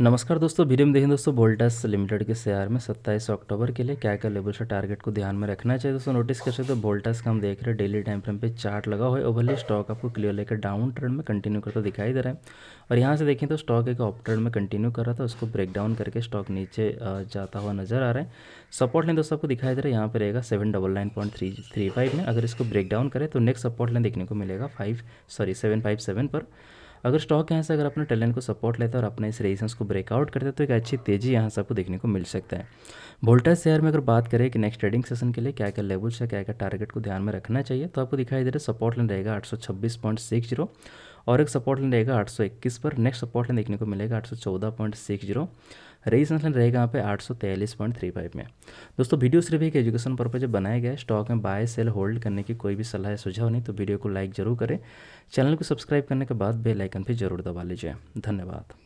नमस्कार दोस्तों वीडियो में देखें दोस्तों वोल्टास लिमिटेड के शेयर में 27 अक्टूबर के लिए क्या क्या लेवल से टारगेट को ध्यान में रखना चाहिए दोस्तों नोटिस कर सकते हो वोल्टास का हम देख रहे हैं डेली टाइम फ्रेम पे चार्ट लगा हुआ है ओवरली स्टॉक आपको क्लियर लेकर डाउन ट्रेंड में कंटिन्यू करता दिखाई दे रहा है और यहाँ से देखें तो स्टॉक एक अप ट्रेंड में कंटिन्यू कर रहा था उसको ब्रेक डाउन करके स्टॉक नीचे जाता हुआ नजर आ रहा है सपोर्ट लाइन दोस्तों आपको दिखाई दे रहा है यहाँ पर रहेगा seven double nine point three three five में अगर इसको ब्रेक डाउन करें तो नेक्स्ट सपोर्ट लाइन देखने को मिलेगा five sorry seven five seven पर अगर स्टॉक यहाँ से अगर अपने टैलेंट को सपोर्ट लेता है और अपने इस रेजिस्टेंस को ब्रेकआउट करता है तो एक अच्छी तेजी यहाँ से आपको देखने को मिल सकता है वोल्टेज शेयर में अगर बात करें कि नेक्स्ट ट्रेडिंग सेशन के लिए क्या क्या लेवल्स है क्या क्या टारगेट को ध्यान में रखना चाहिए तो आपको दिखाई दे रहा है सपोर्ट लाइन रहेगा आठ और एक सपोर्ट लाइन रहेगा 821 पर नेक्स्ट सपोर्ट लाइन देखने को मिलेगा 814.60 रेजिस्टेंस लाइन रहेगा यहाँ पे आठ में दोस्तों वीडियो सिर्फ एक एजुकेशन पर्पज बनाया गया है स्टॉक में बाय सेल होल्ड करने की कोई भी सलाह या सुझाव नहीं तो वीडियो को लाइक जरूर करें चैनल को सब्सक्राइब करने के बाद बेल आइकन भी जरूर दबा लीजिए धन्यवाद